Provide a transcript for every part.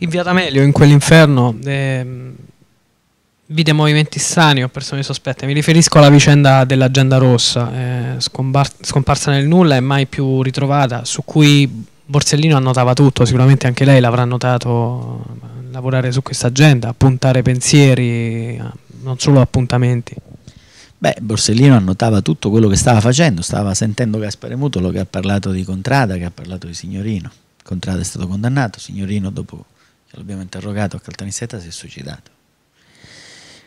in via D'Amelio, in quell'inferno, ehm, vide movimenti strani o persone sospette. Mi riferisco alla vicenda dell'agenda rossa, eh, scomparsa nel nulla e mai più ritrovata, su cui Borsellino annotava tutto, sicuramente anche lei l'avrà notato eh, lavorare su questa agenda, puntare pensieri, eh, non solo appuntamenti. Beh, Borsellino annotava tutto quello che stava facendo, stava sentendo Gaspare Mutolo che ha parlato di Contrada, che ha parlato di Signorino. Contrada è stato condannato, Signorino dopo l'abbiamo interrogato a Caltanissetta, si è suicidato.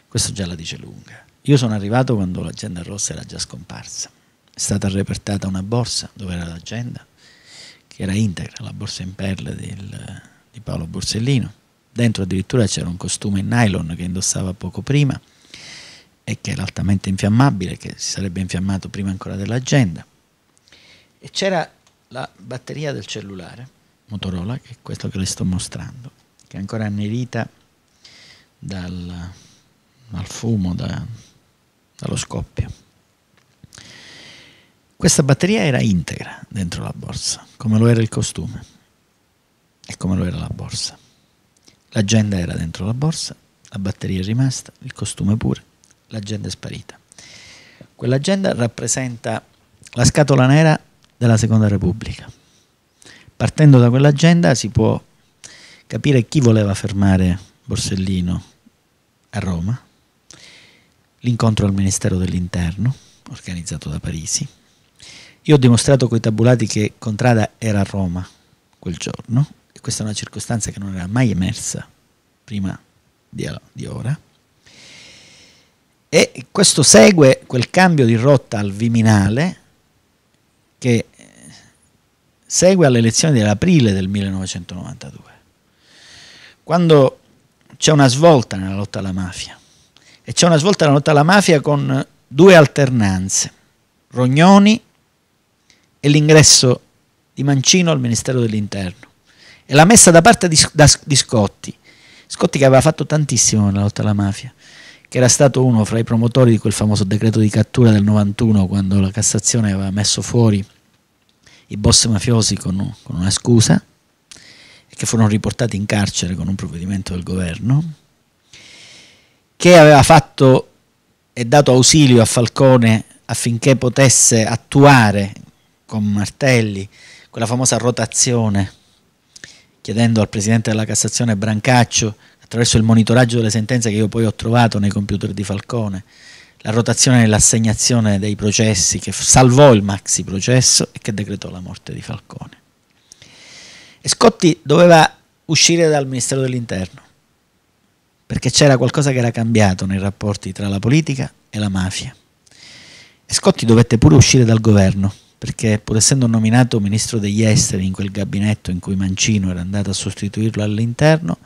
Questo già la dice lunga. Io sono arrivato quando l'agenda rossa era già scomparsa. È stata repertata una borsa dove era l'agenda, che era integra, la borsa in perle del, di Paolo Borsellino. Dentro addirittura c'era un costume in nylon che indossava poco prima e che era altamente infiammabile, che si sarebbe infiammato prima ancora dell'agenda. E c'era la batteria del cellulare Motorola, che è questo che le sto mostrando, che è ancora annerita dal, dal fumo, da, dallo scoppio. Questa batteria era integra dentro la borsa, come lo era il costume e come lo era la borsa. L'agenda era dentro la borsa, la batteria è rimasta, il costume pure, l'agenda è sparita. Quell'agenda rappresenta la scatola nera della Seconda Repubblica. Partendo da quell'agenda si può capire chi voleva fermare Borsellino a Roma, l'incontro al Ministero dell'Interno, organizzato da Parisi. Io ho dimostrato coi tabulati che Contrada era a Roma quel giorno, e questa è una circostanza che non era mai emersa prima di ora. E questo segue quel cambio di rotta al Viminale che segue alle elezioni dell'aprile del 1992 quando c'è una svolta nella lotta alla mafia, e c'è una svolta nella lotta alla mafia con due alternanze, Rognoni e l'ingresso di Mancino al Ministero dell'Interno, e la messa da parte di, da, di Scotti, Scotti che aveva fatto tantissimo nella lotta alla mafia, che era stato uno fra i promotori di quel famoso decreto di cattura del 91 quando la Cassazione aveva messo fuori i boss mafiosi con, con una scusa, che furono riportati in carcere con un provvedimento del governo, che aveva fatto e dato ausilio a Falcone affinché potesse attuare con Martelli quella famosa rotazione, chiedendo al Presidente della Cassazione Brancaccio, attraverso il monitoraggio delle sentenze che io poi ho trovato nei computer di Falcone, la rotazione e l'assegnazione dei processi che salvò il maxi processo e che decretò la morte di Falcone. Scotti doveva uscire dal Ministero dell'Interno perché c'era qualcosa che era cambiato nei rapporti tra la politica e la mafia. E Scotti dovette pure uscire dal governo perché pur essendo nominato ministro degli esteri in quel gabinetto in cui Mancino era andato a sostituirlo all'interno,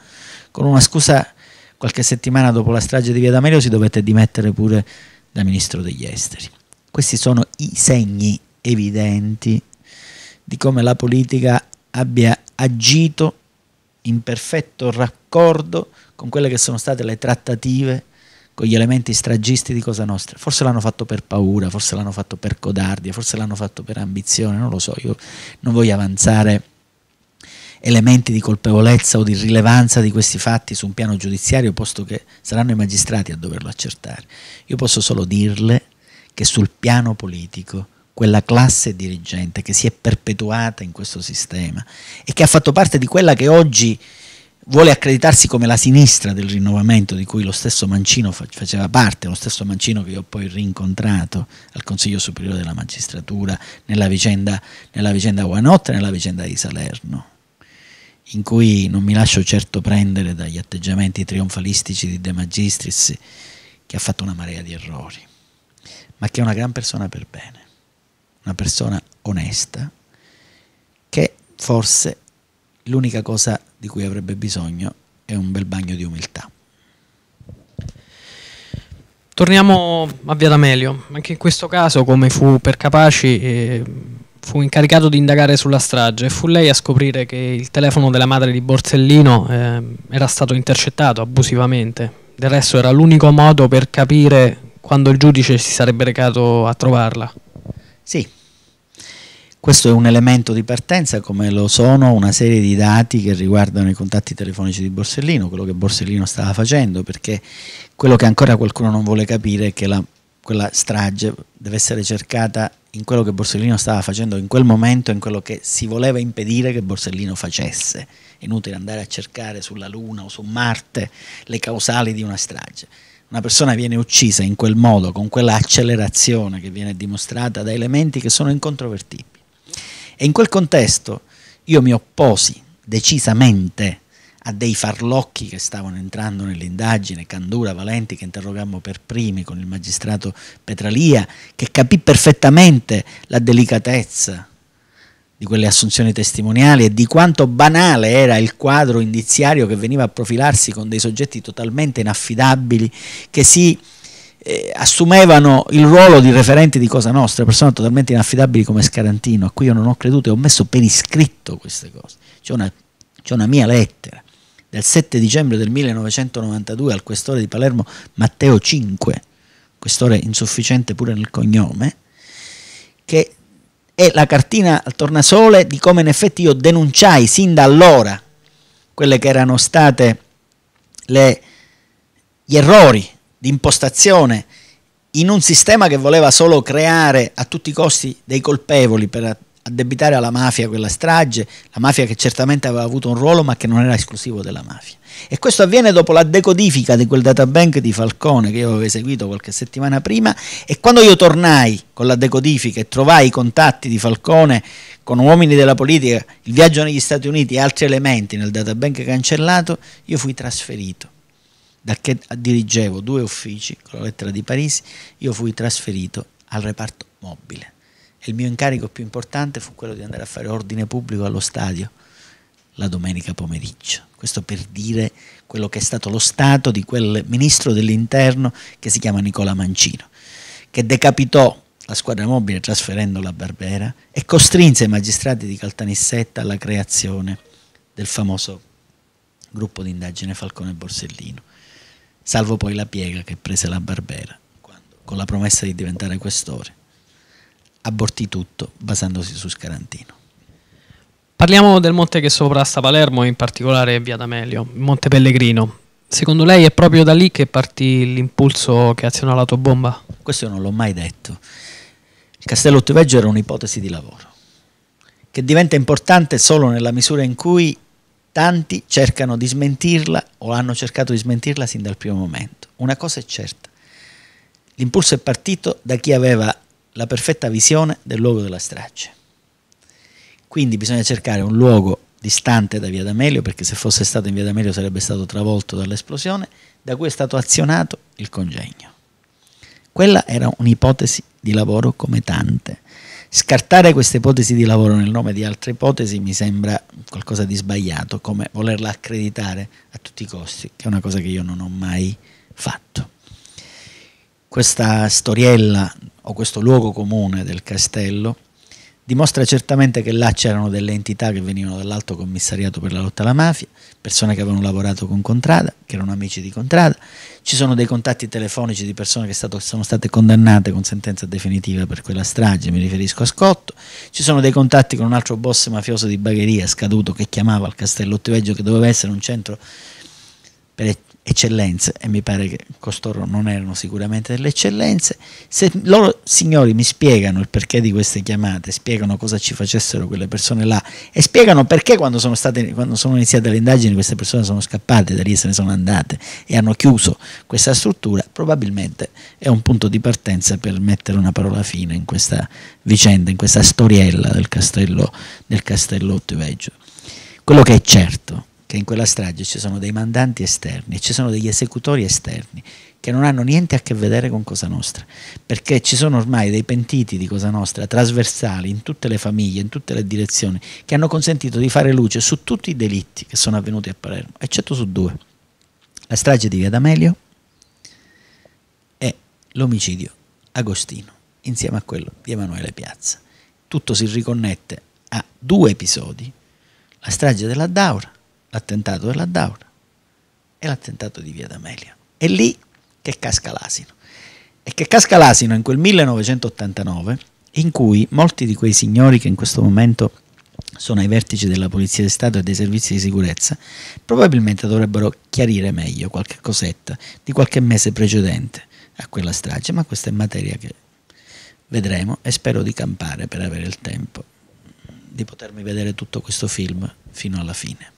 con una scusa qualche settimana dopo la strage di Via D'Amelio si dovette dimettere pure da ministro degli esteri. Questi sono i segni evidenti di come la politica abbia agito in perfetto raccordo con quelle che sono state le trattative con gli elementi stragisti di Cosa Nostra. Forse l'hanno fatto per paura, forse l'hanno fatto per codardia, forse l'hanno fatto per ambizione, non lo so, io non voglio avanzare elementi di colpevolezza o di rilevanza di questi fatti su un piano giudiziario, posto che saranno i magistrati a doverlo accertare. Io posso solo dirle che sul piano politico quella classe dirigente che si è perpetuata in questo sistema e che ha fatto parte di quella che oggi vuole accreditarsi come la sinistra del rinnovamento di cui lo stesso Mancino faceva parte, lo stesso Mancino che io ho poi rincontrato al Consiglio Superiore della Magistratura nella vicenda, nella vicenda Guanotta e nella vicenda di Salerno, in cui non mi lascio certo prendere dagli atteggiamenti trionfalistici di De Magistris che ha fatto una marea di errori, ma che è una gran persona per bene una persona onesta, che forse l'unica cosa di cui avrebbe bisogno è un bel bagno di umiltà. Torniamo a Via D'Amelio, anche in questo caso come fu per Capaci eh, fu incaricato di indagare sulla strage fu lei a scoprire che il telefono della madre di Borsellino eh, era stato intercettato abusivamente, del resto era l'unico modo per capire quando il giudice si sarebbe recato a trovarla. Sì, questo è un elemento di partenza come lo sono una serie di dati che riguardano i contatti telefonici di Borsellino, quello che Borsellino stava facendo, perché quello che ancora qualcuno non vuole capire è che la, quella strage deve essere cercata in quello che Borsellino stava facendo in quel momento, in quello che si voleva impedire che Borsellino facesse. È inutile andare a cercare sulla Luna o su Marte le causali di una strage una persona viene uccisa in quel modo, con quella accelerazione che viene dimostrata da elementi che sono incontrovertibili. E in quel contesto io mi opposi decisamente a dei farlocchi che stavano entrando nell'indagine, Candura, Valenti che interrogammo per primi con il magistrato Petralia, che capì perfettamente la delicatezza di quelle assunzioni testimoniali e di quanto banale era il quadro indiziario che veniva a profilarsi con dei soggetti totalmente inaffidabili che si eh, assumevano il ruolo di referenti di Cosa Nostra, persone totalmente inaffidabili come Scarantino, a cui io non ho creduto e ho messo per iscritto queste cose. C'è una, una mia lettera del 7 dicembre del 1992 al questore di Palermo Matteo V, questore insufficiente pure nel cognome, che è la cartina al tornasole di come in effetti io denunciai sin da allora quelle che erano state le, gli errori di impostazione in un sistema che voleva solo creare a tutti i costi dei colpevoli per addebitare alla mafia quella strage, la mafia che certamente aveva avuto un ruolo ma che non era esclusivo della mafia. E questo avviene dopo la decodifica di quel databank di Falcone che io avevo eseguito qualche settimana prima e quando io tornai con la decodifica e trovai i contatti di Falcone con uomini della politica, il viaggio negli Stati Uniti e altri elementi nel databank cancellato, io fui trasferito. Da che dirigevo due uffici con la lettera di Parisi, io fui trasferito al reparto mobile il mio incarico più importante fu quello di andare a fare ordine pubblico allo stadio la domenica pomeriggio. Questo per dire quello che è stato lo stato di quel ministro dell'interno che si chiama Nicola Mancino, che decapitò la squadra mobile trasferendola a Barbera e costrinse i magistrati di Caltanissetta alla creazione del famoso gruppo di indagine Falcone Borsellino, salvo poi la piega che prese la Barbera quando, con la promessa di diventare questore abortì tutto basandosi su Scarantino. Parliamo del monte che sovrasta Palermo, in particolare Via D'Amelio, il Monte Pellegrino. Secondo lei è proprio da lì che partì l'impulso che azionò la tua bomba? Questo non l'ho mai detto. Il castello Ottoveggio era un'ipotesi di lavoro, che diventa importante solo nella misura in cui tanti cercano di smentirla o hanno cercato di smentirla sin dal primo momento. Una cosa è certa, l'impulso è partito da chi aveva la perfetta visione del luogo della strage. Quindi bisogna cercare un luogo distante da Via D'Amelio, perché se fosse stato in Via D'Amelio sarebbe stato travolto dall'esplosione, da cui è stato azionato il congegno. Quella era un'ipotesi di lavoro come tante. Scartare questa ipotesi di lavoro nel nome di altre ipotesi mi sembra qualcosa di sbagliato, come volerla accreditare a tutti i costi, che è una cosa che io non ho mai fatto. Questa storiella o questo luogo comune del castello dimostra certamente che là c'erano delle entità che venivano dall'Alto Commissariato per la lotta alla mafia, persone che avevano lavorato con Contrada, che erano amici di Contrada, ci sono dei contatti telefonici di persone che stato, sono state condannate con sentenza definitiva per quella strage, mi riferisco a Scotto, ci sono dei contatti con un altro boss mafioso di Bagheria scaduto che chiamava al Castello Otteveggio che doveva essere un centro per, eccellenze e mi pare che costoro non erano sicuramente delle eccellenze se loro signori mi spiegano il perché di queste chiamate spiegano cosa ci facessero quelle persone là e spiegano perché quando sono, state, quando sono iniziate le indagini queste persone sono scappate da lì se ne sono andate e hanno chiuso questa struttura probabilmente è un punto di partenza per mettere una parola fine in questa vicenda in questa storiella del castello del castello Ottiveggio quello che è certo è che in quella strage ci sono dei mandanti esterni, ci sono degli esecutori esterni che non hanno niente a che vedere con Cosa Nostra, perché ci sono ormai dei pentiti di Cosa Nostra trasversali in tutte le famiglie, in tutte le direzioni, che hanno consentito di fare luce su tutti i delitti che sono avvenuti a Palermo, eccetto su due, la strage di Via D'Amelio e l'omicidio Agostino, insieme a quello di Emanuele Piazza. Tutto si riconnette a due episodi, la strage della Daura, l'attentato della Daura e l'attentato di Via D'Amelia. È lì che casca l'asino. E che casca l'asino in quel 1989 in cui molti di quei signori che in questo momento sono ai vertici della Polizia di Stato e dei servizi di sicurezza, probabilmente dovrebbero chiarire meglio qualche cosetta di qualche mese precedente a quella strage, ma questa è materia che vedremo e spero di campare per avere il tempo di potermi vedere tutto questo film fino alla fine.